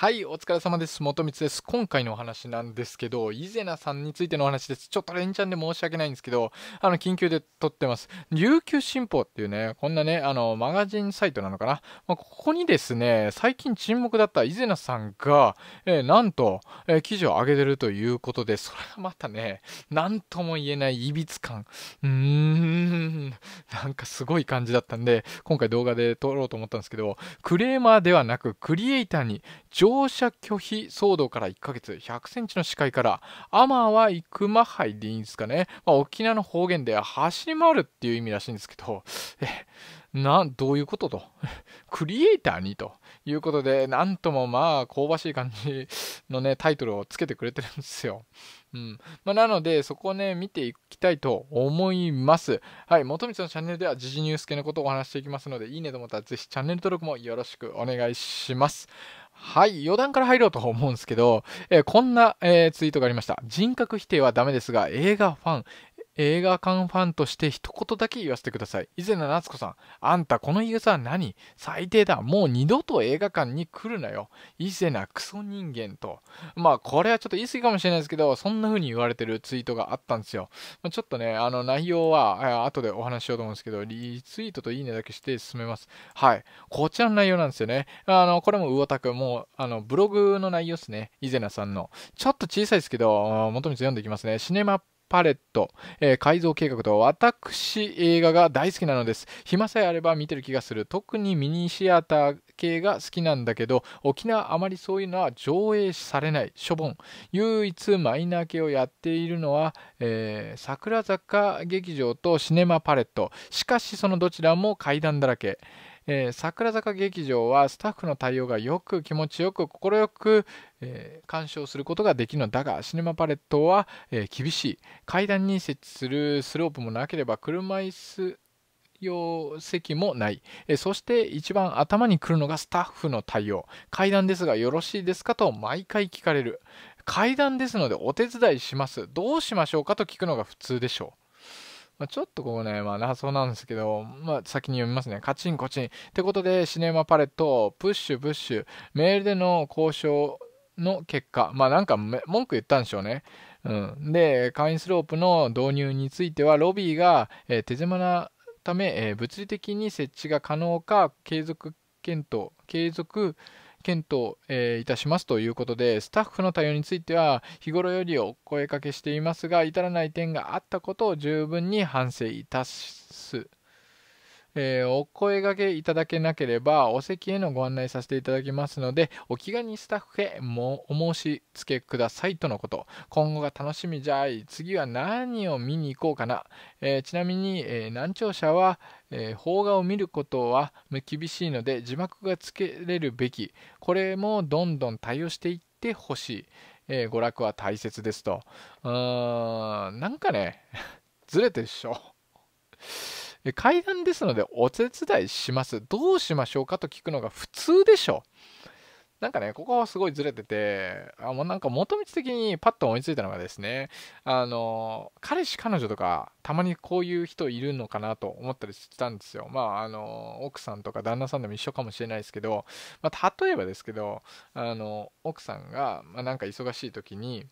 はいお疲れ様です元光です今回のお話なんですけど伊ゼ名さんについてのお話ですちょっと連チャンで申し訳ないんですけどあの緊急で撮ってます琉球新報っていうねこんなねあのマガジンサイトなのかな、まあ、ここにですね最近沈黙だった伊ゼ名さんが、えー、なんと、えー、記事を上げてるということでそれがまたね何とも言えないいびつ感うーんなんかすごい感じだったんで今回動画で撮ろうと思ったんですけどクレーマーではなくクリエイターに情乗車拒否騒動から1ヶ月、100センチの視界から、アマはイクマハイでいいんですかね。まあ、沖縄の方言で走り回るっていう意味らしいんですけど、え、な、どういうことと。クリエイターにということで、なんともまあ、香ばしい感じのね、タイトルをつけてくれてるんですよ。うん。まあ、なので、そこをね、見ていきたいと思います。はい。元光のチャンネルでは、時事ニュース系のことをお話していきますので、いいねと思ったら、ぜひチャンネル登録もよろしくお願いします。はい、余談から入ろうと思うんですけど、えー、こんな、えー、ツイートがありました。人格否定はダメですが、映画ファン、映画館ファンとして一言だけ言わせてください。以前の夏子さん、あんたこのユーザー何最低だ。もう二度と映画館に来るなよ。伊勢なクソ人間と。まあ、これはちょっと言い過ぎかもしれないですけど、そんな風に言われてるツイートがあったんですよ。まあ、ちょっとね、あの内容は後でお話ししようと思うんですけど、リツイートといいねだけして進めます。はい。こちらの内容なんですよね。あの、これも魚田くん、もう、あの、ブログの内容ですね。伊勢なさんの。ちょっと小さいですけど、元光読んでいきますね。シネマパレット、えー、改造計画と私映画が大好きなのです暇さえあれば見てる気がする特にミニシアター系が好きなんだけど沖縄あまりそういうのは上映されない処分唯一マイナー系をやっているのは、えー、桜坂劇場とシネマパレットしかしそのどちらも階段だらけえー、桜坂劇場はスタッフの対応がよく気持ちよく快く、えー、鑑賞することができるのだがシネマパレットは、えー、厳しい階段に設置するスロープもなければ車椅子用席もない、えそして一番頭にくるのがスタッフの対応階段ですがよろしいですかと毎回聞かれる階段ですのでお手伝いしますどうしましょうかと聞くのが普通でしょうまあ、ちょっとここね、まあ、謎なんですけど、まあ、先に読みますね。カチンコチン。ってことで、シネマパレット、プッシュプッシュ、メールでの交渉の結果、まあなんか文句言ったんでしょうね。うん、で、会員スロープの導入については、ロビーが、えー、手狭なため、えー、物理的に設置が可能か、継続検討、継続検討、検討、えー、いたしますということで、スタッフの対応については、日頃よりお声かけしていますが、至らない点があったことを十分に反省いたす。えー、お声がけいただけなければお席へのご案内させていただきますのでお気軽にスタッフへもお申し付けくださいとのこと今後が楽しみじゃい次は何を見に行こうかな、えー、ちなみに、えー、難聴者は、え邦画を見ることは厳しいので字幕がつけれるべきこれもどんどん対応していってほしい、え娯楽は大切ですとうーんなんかね ずれてるっしょで階段ですのでお手伝いします。どうしましょうかと聞くのが普通でしょ。なんかね、ここはすごいずれてて、あもうなんか元道的にパッと思いついたのがですね、あの、彼氏彼女とか、たまにこういう人いるのかなと思ったりしたんですよ。まあ、あの、奥さんとか旦那さんでも一緒かもしれないですけど、まあ、例えばですけど、あの、奥さんが、まあ、なんか忙しい時に、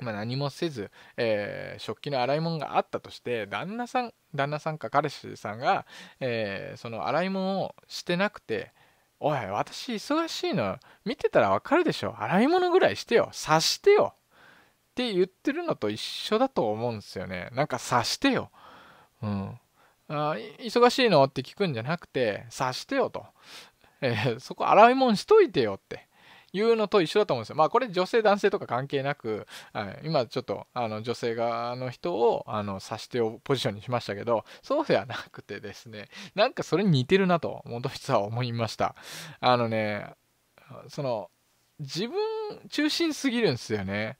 まあ、何もせず、えー、食器の洗い物があったとして旦那さん旦那さんか彼氏さんが、えー、その洗い物をしてなくて「おい私忙しいの見てたらわかるでしょ洗い物ぐらいしてよ察してよ」って言ってるのと一緒だと思うんですよねなんか察してよ、うん、あ忙しいのって聞くんじゃなくて察してよと、えー、そこ洗い物しといてよっていうのと一緒だと思うんですよ。まあこれ女性男性とか関係なく、はい、今ちょっとあの女性側の人をあの指してをポジションにしましたけど、そうではなくてですね、なんかそれに似てるなと、元筆は思いました。あのね、その、自分中心すぎるんですよね。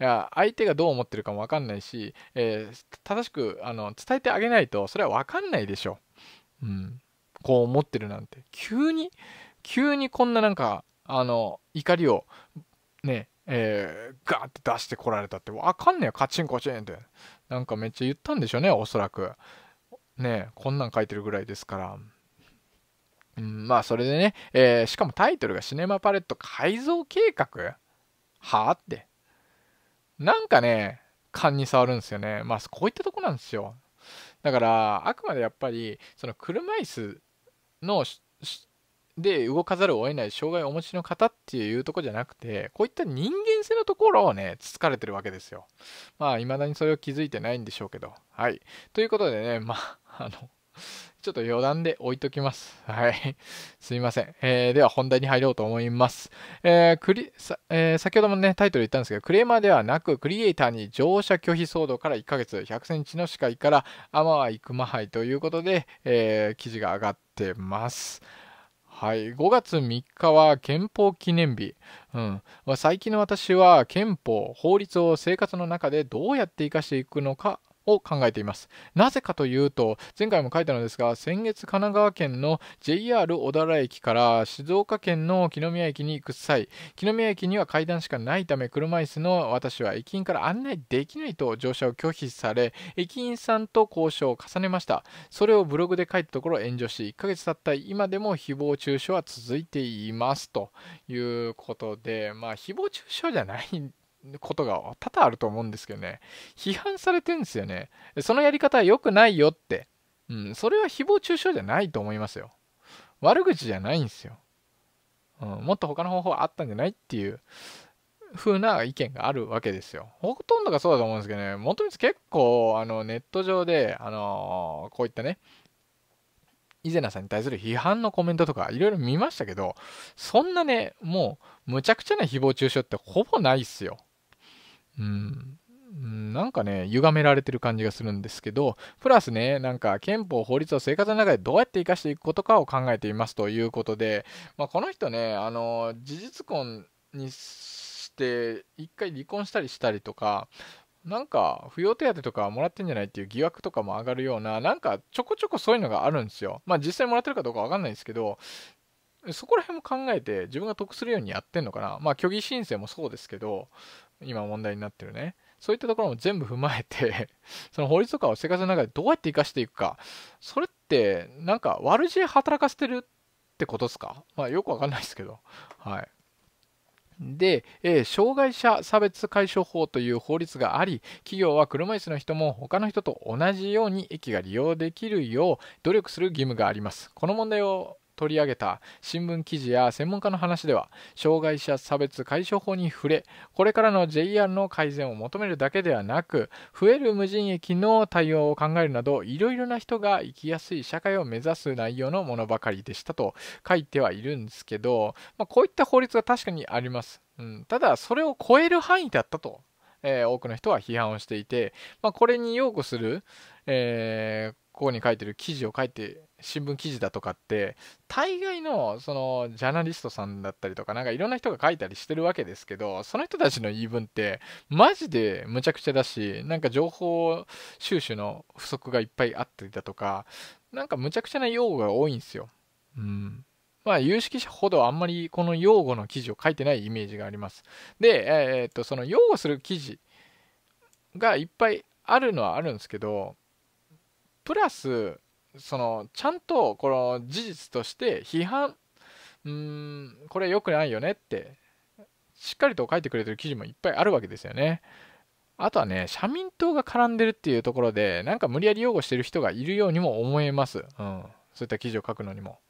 いや相手がどう思ってるかも分かんないし、えー、正しくあの伝えてあげないとそれは分かんないでしょ。うん、こう思ってるなんて急に急にこんななんかあの、怒りを、ね、えー、ガーって出してこられたって、わかんねえよ、カチンコチンって。なんかめっちゃ言ったんでしょうね、おそらく。ね、こんなん書いてるぐらいですから。うん、まあ、それでね、えー、しかもタイトルがシネマパレット改造計画はあって。なんかね、勘に触るんですよね。まあ、こういったとこなんですよ。だから、あくまでやっぱり、その車椅子ので動かざるを得ない障害をお持ちの方っていうとこじゃなくてこういった人間性のところをねつつかれてるわけですよまあいまだにそれを気づいてないんでしょうけどはいということでねまああのちょっと余談で置いときます。はい。すいません。えー、では本題に入ろうと思います。えークさえー、先ほどもね、タイトル言ったんですけど、クレーマーではなく、クリエイターに乗車拒否騒動から1ヶ月、100センチの視界から、アマは行く。マということで、えー、記事が上がってます。はい、5月3日は憲法記念日、うん、最近の私は憲法法律を生活の中でどうやって生かしていくのかを考えています。なぜかというと、前回も書いたのですが、先月神奈川県の JR 小田原駅から静岡県の木宮駅に行く際、木宮駅には階段しかないため、車椅子の私は駅員から案内できないと乗車を拒否され、駅員さんと交渉を重ねました。それをブログで書いたところ炎上し、1ヶ月経った今でも誹謗中傷は続いていますということで、まあ、誹謗中傷じゃないんことが多々あると思うんですけどね、批判されてるんですよね。そのやり方は良くないよって。うん、それは誹謗中傷じゃないと思いますよ。悪口じゃないんですよ。うん、もっと他の方法あったんじゃないっていう風な意見があるわけですよ。ほとんどがそうだと思うんですけどね、元光結構あのネット上で、あのー、こういったね、伊是名さんに対する批判のコメントとかいろいろ見ましたけど、そんなね、もうむちゃくちゃな誹謗中傷ってほぼないっすよ。うん、なんかね、歪められてる感じがするんですけど、プラスね、なんか憲法、法律を生活の中でどうやって生かしていくことかを考えていますということで、まあ、この人ね、あの、事実婚にして、一回離婚したりしたりとか、なんか、扶養手当とかもらってんじゃないっていう疑惑とかも上がるような、なんか、ちょこちょこそういうのがあるんですよ。まあ、実際もらってるかどうかわかんないんですけど、そこら辺も考えて自分が得するようにやってんのかなまあ虚偽申請もそうですけど今問題になってるねそういったところも全部踏まえて その法律とかを生活の中でどうやって生かしていくかそれってなんか悪知恵働かせてるってことですかまあよくわかんないですけどはいで、えー、障害者差別解消法という法律があり、企業は車椅子の人も他の人と同じように駅が利用できるよう努力する義務があります。この問題を取り上げた新聞記事や専門家の話では障害者差別解消法に触れこれからの JR の改善を求めるだけではなく増える無人駅の対応を考えるなどいろいろな人が生きやすい社会を目指す内容のものばかりでしたと書いてはいるんですけど、まあ、こういった法律が確かにあります、うん、ただそれを超える範囲だったと、えー、多くの人は批判をしていて、まあ、これに擁護する、えー、ここに書いてる記事を書いて新聞記事だとかって大概のそのジャーナリストさんだったりとかなんかいろんな人が書いたりしてるわけですけどその人たちの言い分ってマジでむちゃくちゃだしなんか情報収集の不足がいっぱいあったりだとかなんかむちゃくちゃな用語が多いんですよ。うんまあ、有識者ほどあんまりこの用語の記事を書いてないイメージがあります。で、えー、っとその擁護する記事がいっぱいあるのはあるんですけどプラスそのちゃんとこの事実として批判うんこれ良くないよねってしっかりと書いてくれてる記事もいっぱいあるわけですよね。あとはね、社民党が絡んでるっていうところで、なんか無理やり擁護してる人がいるようにも思えます。うん。そういった記事を書くのにも。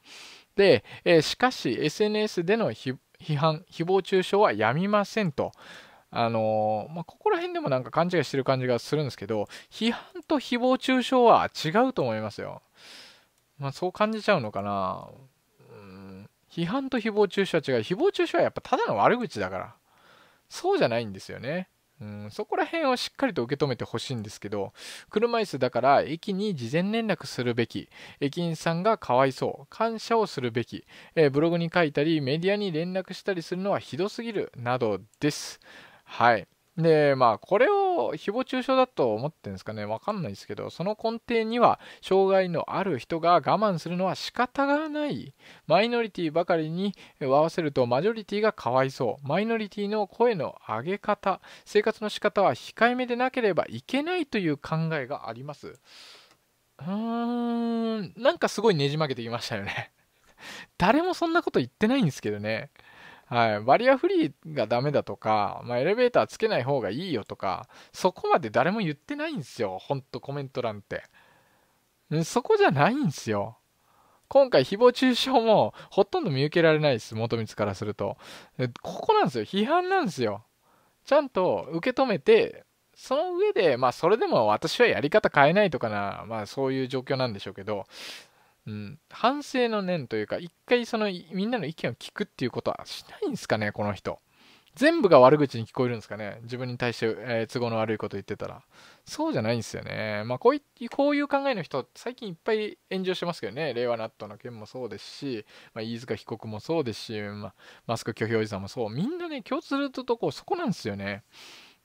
で、えー、しかし SNS での批判、誹謗中傷はやみませんと。あのー、まあ、ここら辺でもなんか勘違いしてる感じがするんですけど、批判と誹謗中傷は違うと思いますよ。まあ、そう感じちゃうのかな。うん。批判と誹謗中傷は違う。誹謗中傷はやっぱただの悪口だから。そうじゃないんですよね。うん、そこら辺をしっかりと受け止めてほしいんですけど、車椅子だから駅に事前連絡するべき、駅員さんがかわいそう、感謝をするべき、えー、ブログに書いたり、メディアに連絡したりするのはひどすぎる、などです。はい。で、まあ、これを誹謗中傷だと思ってるんですかねわかんないですけどその根底には障害のある人が我慢するのは仕方がないマイノリティばかりに合わせるとマジョリティがかわいそうマイノリティの声の上げ方生活の仕方は控えめでなければいけないという考えがありますうーんなんかすごいねじ曲げてきましたよね 誰もそんなこと言ってないんですけどねはい、バリアフリーがダメだとか、まあ、エレベーターつけない方がいいよとか、そこまで誰も言ってないんですよ。ほんとコメント欄って。そこじゃないんですよ。今回、誹謗中傷もほとんど見受けられないです。元光からすると。ここなんですよ。批判なんですよ。ちゃんと受け止めて、その上で、まあ、それでも私はやり方変えないとかな、まあ、そういう状況なんでしょうけど、うん、反省の念というか、一回そのみんなの意見を聞くっていうことはしないんですかね、この人。全部が悪口に聞こえるんですかね。自分に対して、えー、都合の悪いこと言ってたら。そうじゃないんですよね。まあこうい、こういう考えの人、最近いっぱい炎上してますけどね。令和ナットの件もそうですし、まあ、飯塚被告もそうですし、まあ、マスク拒否おじさんもそう。みんなね、共通するとこ、そこなんですよね。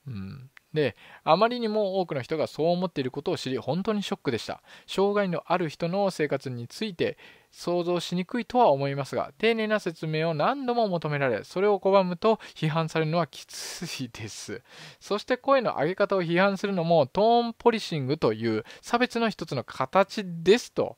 うん。であまりにも多くの人がそう思っていることを知り本当にショックでした障害のある人の生活について想像しにくいとは思いますが丁寧な説明を何度も求められそれを拒むと批判されるのはきついですそして声の上げ方を批判するのもトーンポリシングという差別の一つの形ですと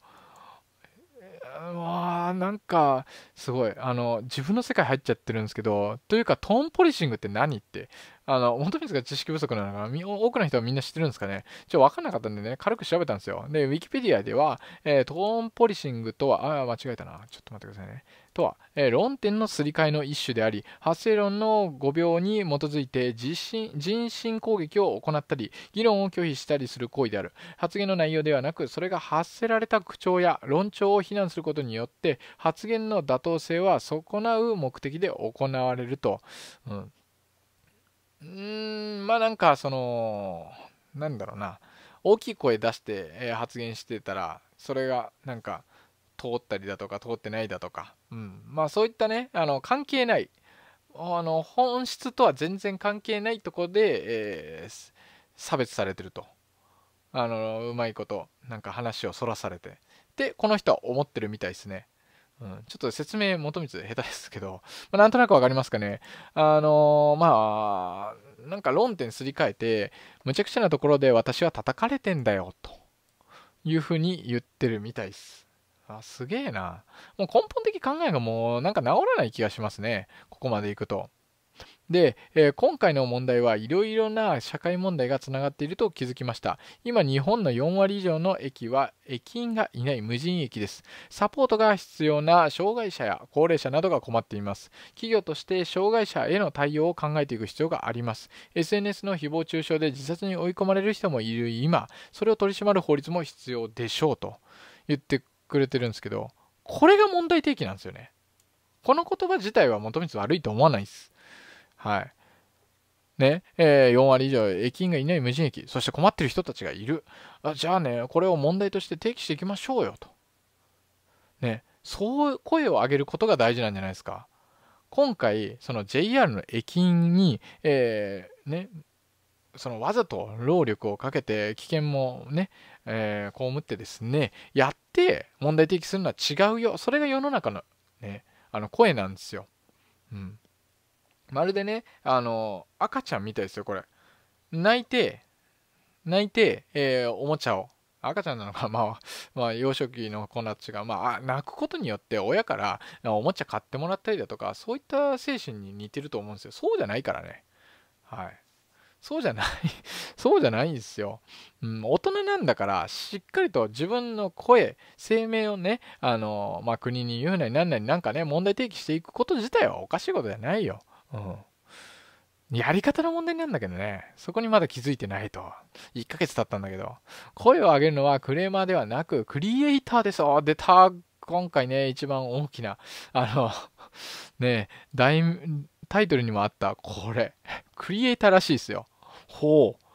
わなんかすごいあの自分の世界入っちゃってるんですけどというかトーンポリシングって何ってあの、本水が知識不足なのかな多くの人はみんな知ってるんですかねちょ、わかんなかったんでね、軽く調べたんですよ。で、ウィキペディアでは、えー、トーンポリシングとは、あ、間違えたな。ちょっと待ってくださいね。とは、えー、論点のすり替えの一種であり、発生論の誤病に基づいて人身攻撃を行ったり、議論を拒否したりする行為である。発言の内容ではなく、それが発せられた口調や論調を非難することによって、発言の妥当性は損なう目的で行われると。うんうんまあなんかそのなんだろうな大きい声出して、え発言してたらそれがなんか通ったりだとか通ってないだとか、うん、まあそういったねあの関係ないあの本質とは全然関係ないとこで、えー、差別されてるとあのうまいことなんか話をそらされてでこの人は思ってるみたいですねうん、ちょっと説明求めつ下手ですけど、まあ、なんとなくわかりますかね。あのー、まあ、なんか論点すり替えて、むちゃくちゃなところで私は叩かれてんだよ、というふうに言ってるみたいです。あすげえな。もう根本的考えがもうなんか治らない気がしますね。ここまで行くと。で、えー、今回の問題はいろいろな社会問題がつながっていると気づきました今日本の4割以上の駅は駅員がいない無人駅ですサポートが必要な障害者や高齢者などが困っています企業として障害者への対応を考えていく必要があります SNS の誹謗中傷で自殺に追い込まれる人もいる今それを取り締まる法律も必要でしょうと言ってくれてるんですけどこれが問題提起なんですよねこの言葉自体は元光悪いと思わないですはい。ねえー、4割以上駅員がいない無人駅そして困ってる人たちがいるあじゃあねこれを問題として提起していきましょうよと、ね、そう声を上げることが大事なんじゃないですか今回その JR の駅員に、えー、ね、そのわざと労力をかけて危険もね、えー、被ってですねやって問題提起するのは違うよそれが世の中の,、ね、あの声なんですよ、うん、まるでね、あの、赤ちゃんみたいですよ、これ。泣いて、泣いて、えー、おもちゃを。赤ちゃんなのか、まあ、まあ、幼少期の子たちが、まあ、泣くことによって親からおもちゃ買ってもらったりだとか、そういった精神に似てると思うんですよ。そうじゃないからね。はい。そうじゃない そうじゃないんですよ。うん、大人なんだから、しっかりと自分の声、声明をね、あの、まあ、国に言うなりなんなりなんかね、問題提起していくこと自体はおかしいことじゃないよ。うん。やり方の問題なんだけどね。そこにまだ気づいてないと。1ヶ月経ったんだけど。声を上げるのはクレーマーではなく、クリエイターです。あ、出た。今回ね、一番大きな、あの、ね、タイトルにもあった、これ。クリエイターらしいですよ。ほう。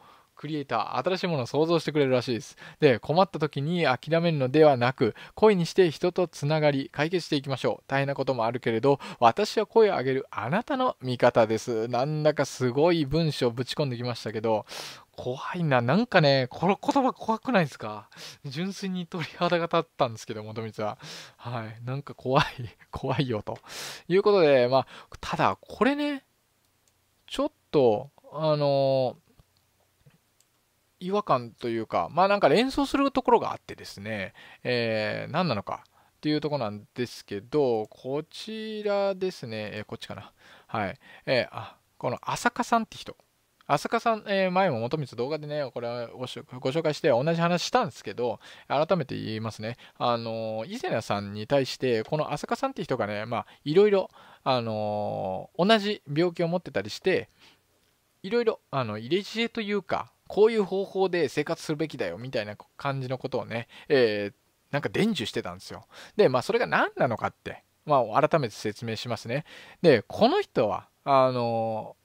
クリエイター、新しいものを想像してくれるらしいです。で、困った時に諦めるのではなく、恋にして人とつながり、解決していきましょう。大変なこともあるけれど、私は声を上げるあなたの味方です。なんだかすごい文章ぶち込んできましたけど、怖いな。なんかね、この言葉怖くないですか純粋に鳥肌が立ったんですけど、元光は。はい。なんか怖い、怖いよ、ということで、まあ、ただ、これね、ちょっと、あの違和感というか、まあなんか連想するところがあってですね、えー、何なのかっていうとこなんですけど、こちらですね、えー、こっちかな。はい。えー、あ、この浅香さんって人。浅香さん、えー、前も元光動画でね、これはご紹介して同じ話したんですけど、改めて言いますね。あのー、伊勢名さんに対して、この浅香さんって人がね、まあ、いろいろ、あのー、同じ病気を持ってたりして、いろいろ、あの、入れ知恵というか、こういう方法で生活するべきだよみたいな感じのことをね、えー、なんか伝授してたんですよ。で、まあそれが何なのかって、まあ改めて説明しますね。で、この人は、あの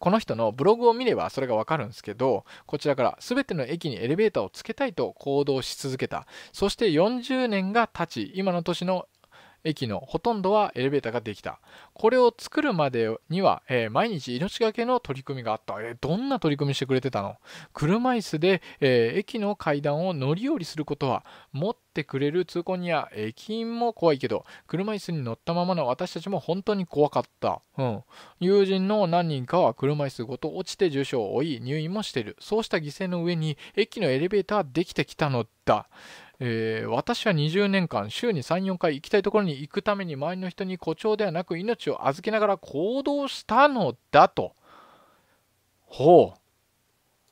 この人のブログを見ればそれがわかるんですけど、こちらから全ての駅にエレベーターをつけたいと行動し続けた。そして40年が経ち、今の年の駅のほとんどはエレベーターができた。これを作るまでには、えー、毎日命がけの取り組みがあった。えー、どんな取り組みしてくれてたの車椅子で、えー、駅の階段を乗り降りすることは、持ってくれる通行人や駅員も怖いけど、車椅子に乗ったままの私たちも本当に怖かった。うん。友人の何人かは車椅子ごと落ちて重傷を負い、入院もしている。そうした犠牲の上に、駅のエレベーターはできてきたのだ。えー、私は20年間週に34回行きたいところに行くために周りの人に誇張ではなく命を預けながら行動したのだとほう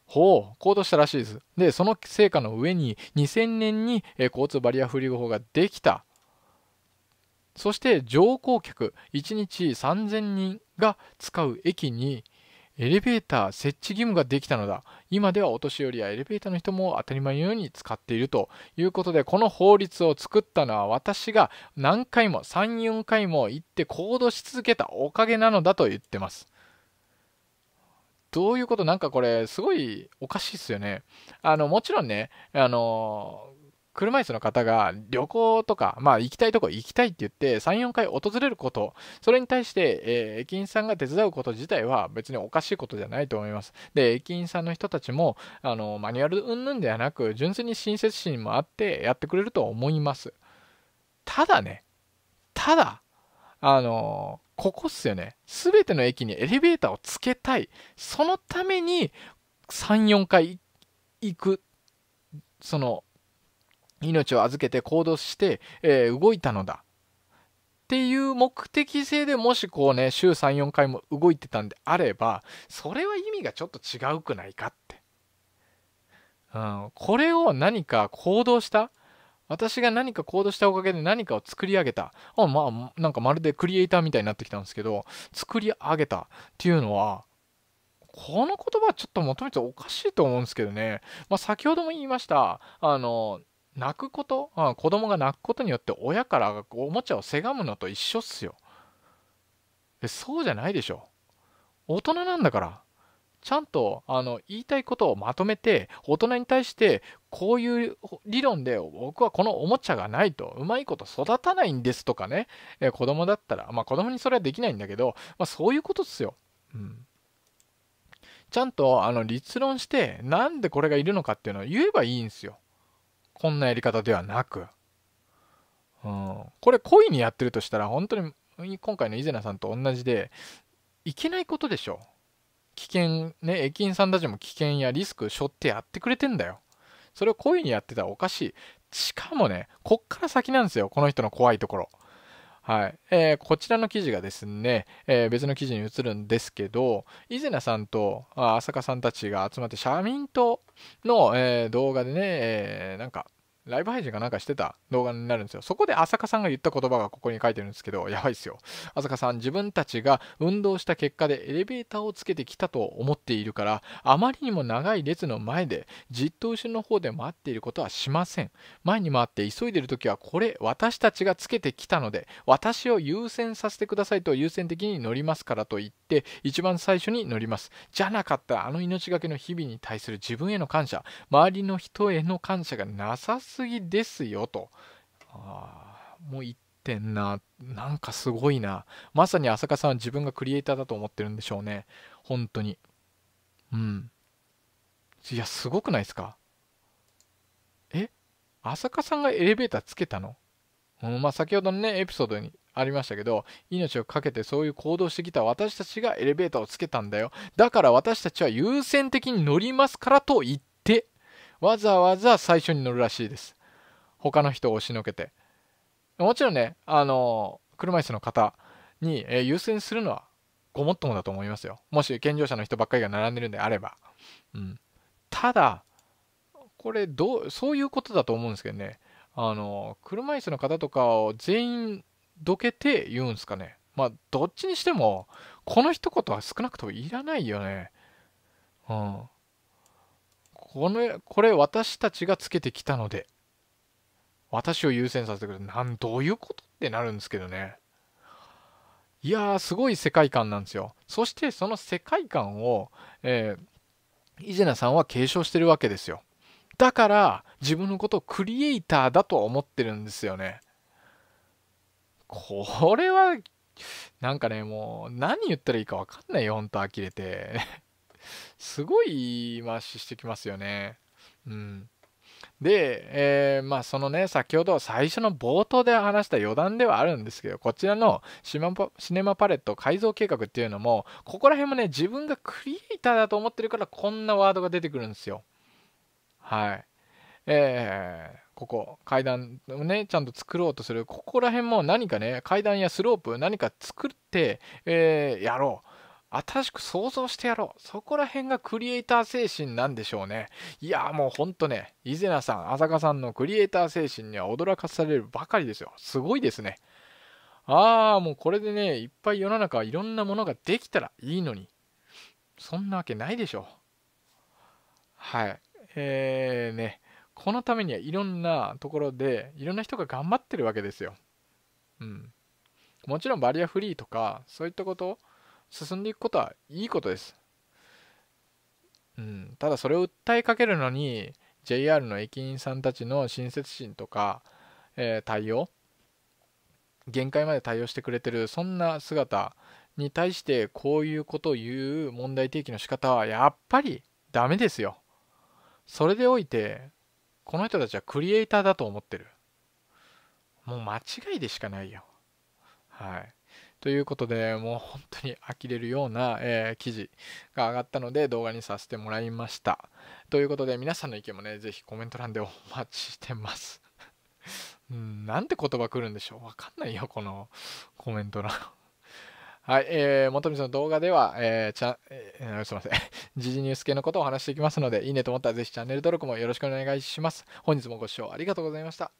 ほう行動したらしいですでその成果の上に2000年に、えー、交通バリアフリー法ができたそして乗降客1日3000人が使う駅にエレベーター設置義務ができたのだ。今ではお年寄りやエレベーターの人も当たり前のように使っているということで、この法律を作ったのは私が何回も3、4回も行って行動し続けたおかげなのだと言ってます。どういうことなんかこれ、すごいおかしいっすよね。あの、もちろんね、あの、車椅子の方が旅行とか、まあ、行きたいとこ行きたいって言って3、4回訪れること、それに対して、えー、駅員さんが手伝うこと自体は別におかしいことじゃないと思います。で、駅員さんの人たちも、あの、マニュアル云々ではなく、純粋に親切心もあってやってくれると思います。ただね、ただ、あのー、ここっすよね。すべての駅にエレベーターをつけたい。そのために3、4回行く。その命を預けて行動して、えー、動いたのだ。っていう目的性でもしこうね、週3、4回も動いてたんであれば、それは意味がちょっと違うくないかって。うん、これを何か行動した私が何か行動したおかげで何かを作り上げた。あまあ、なんかまるでクリエイターみたいになってきたんですけど、作り上げたっていうのは、この言葉ちょっと求めておかしいと思うんですけどね。まあ、先ほども言いました。あの、泣くこと、うん、子供が泣くことによって親からおもちゃをせがむのと一緒っすよでそうじゃないでしょ大人なんだからちゃんとあの言いたいことをまとめて大人に対してこういう理論で僕はこのおもちゃがないとうまいこと育たないんですとかね、え子供だったらまあ子供にそれはできないんだけど、まあ、そういうことっすよ、うん、ちゃんとあの立論してなんでこれがいるのかっていうのを言えばいいんですよこんなやり方ではなく、うん、これ故意にやってるとしたら本当に今回の伊勢名さんと同じでいけないことでしょ危険ね駅員さんたちも危険やリスク背負ってやってくれてんだよそれを故意にやってたらおかしいしかもねこっから先なんですよこの人の怖いところはい。えー、こちらの記事がですね、えー、別の記事に移るんですけど、伊是名さんと浅香さんたちが集まって、社民党の、えー、動画でね、えなんか、ライブ配信かなんかしてた動画になるんですよ。そこで浅香さんが言った言葉がここに書いてるんですけど、やばいっすよ。浅香さん、自分たちが運動した結果でエレベーターをつけてきたと思っているから、あまりにも長い列の前で、じっと後ろの方で待っていることはしません。前に回って急いでるときは、これ、私たちがつけてきたので、私を優先させてくださいと優先的に乗りますからと言って、一番最初に乗ります。じゃなかったあの命がけの日々に対する自分への感謝、周りの人への感謝がなさすすぎですよと。あもう言ってんな。なんかすごいな。まさに浅香さんは自分がクリエイターだと思ってるんでしょうね。本当に。うん。いや、すごくないですかえ浅香さんがエレベーターつけたのうん、まあ先ほどのね、エピソードにありましたけど命を懸けてそういう行動してきた私たちがエレベーターをつけたんだよだから私たちは優先的に乗りますからと言っわざわざ最初に乗るらしいです他の人を押しのけてもちろんねあの車椅子の方に、え優先するのはごもっともだと思いますよもし健常者の人ばっかりが並んでるんであれば、うん、ただこれどうそういうことだと思うんですけどねあの車椅子の方とかを全員どけて言うんすかねまあどっちにしてもこの一言は少なくともいらないよねうんこれ、これ私たちがつけてきたので、私を優先させてくれる。なん、どういうことってなるんですけどね。いやー、すごい世界観なんですよ。そしてその世界観を、えー、イジェナさんは継承してるわけですよ。だから、自分のことをクリエイターだと思ってるんですよね。これは、なんかね、もう何言ったらいいか分かんないよ、ほんと呆れて。すごい言い回ししてきますよね。うん、で、えー、まあ、そのね先ほど最初の冒頭で話した余談ではあるんですけどこちらのシネマパレット改造計画っていうのもここら辺もね自分がクリエイターだと思ってるからこんなワードが出てくるんですよ。はい。えー、ここ階段をねちゃんと作ろうとするここら辺も何かね階段やスロープ何か作って、えー、やろう新しく想像してやろう。そこら辺がクリエイター精神なんでしょうね。いやもうほんとね、伊勢名さん、浅香さんのクリエイター精神には驚かされるばかりですよ。すごいですね。ああ、もうこれでね、いっぱい世の中はいろんなものができたらいいのに。そんなわけないでしょ。はい。えーね、このためにはいろんなところでいろんな人が頑張ってるわけですよ。うん。もちろんバリアフリーとかそういったこと進んでいくことはいいことです。うん、ただそれを訴えかけるのに JR の駅員さんたちの親切心とか、えー、対応限界まで対応してくれてるそんな姿に対してこういうことを言う問題提起の仕方はやっぱりダメですよ。それでおいてこの人たちはクリエイターだと思ってる。もう間違いでしかないよ。はい。ということで、もう本当に呆れるような、えー、記事が上がったので動画にさせてもらいました。ということで、皆さんの意見もね、ぜひコメント欄でお待ちしてます。うん、なんて言葉来るんでしょうわかんないよ、このコメント欄。はい、えー、元光の動画では、えー、ちゃ、えー、すいません。時事ニュース系のことを話していきますので、いいねと思ったらぜひチャンネル登録もよろしくお願いします。本日もご視聴ありがとうございました。